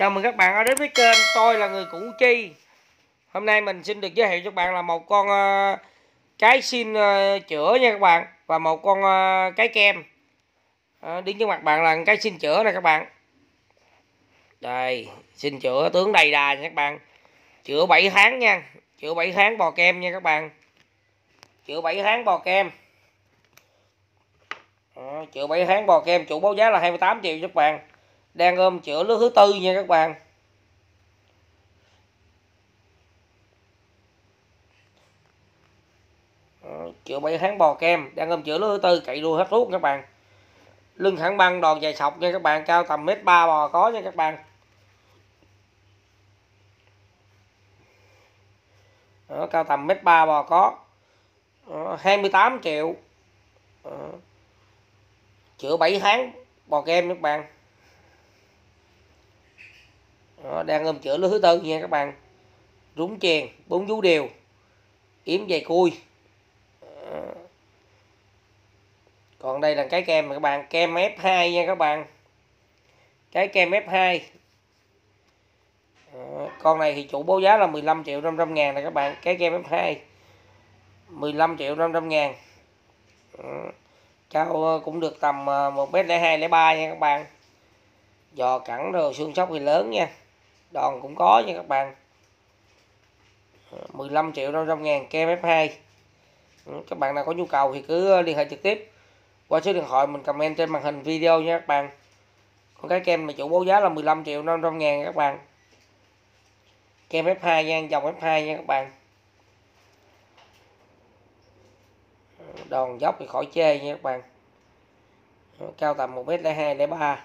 Chào mừng các bạn đã đến với kênh Tôi là người Củ Chi Hôm nay mình xin được giới thiệu cho các bạn là một con uh, cái xin uh, chữa nha các bạn Và một con uh, cái kem uh, Đứng trước mặt bạn là cái xin chữa nè các bạn Đây, xin chữa tướng đầy đà nha các bạn Chữa 7 tháng nha Chữa 7 tháng bò kem nha các bạn Chữa 7 tháng bò kem uh, Chữa 7 tháng bò kem chủ báo giá là 28 triệu cho các bạn đang ôm chữa lứa thứ tư nha các bạn ờ, chữa bảy tháng bò kem đang ôm chữa lứa thứ tư cậy đuôi hết thuốc các bạn lưng thẳng băng đòn dài sọc nha các bạn cao tầm mét ba bò có nha các bạn Đó, ờ, cao tầm mét ba bò có Đó, ờ, 28 triệu Đó. chữa 7 tháng bò kem các bạn đó, đang ôm chữa lứa thứ tư nha các bạn rúng chèn bốn vú đều yếm dày cui còn đây là cái kem mà các bạn kem F2 nha các bạn cái kem F2 con này thì chủ báo giá là 15 triệu 500 ngàn nè các bạn cái kem F2 15 triệu 500 ngàn cao ờ, cũng được tầm 1m02, ờ, 03 nha các bạn Giò cẳng rồi xương sóc thì lớn nha đòn cũng có nha các bạn 15 ờ, triệu 500 ngàn kem F2 ừ, các bạn nào có nhu cầu thì cứ liên hệ trực tiếp qua số điện thoại mình comment trên màn hình video nha các bạn còn cái kem mà chủ báo giá là 15 triệu 500 ngàn các bạn kem F2 nha dòng F2 nha các bạn ờ, đòn dốc thì khỏi chê nha các bạn ờ, cao tầm 1m03 03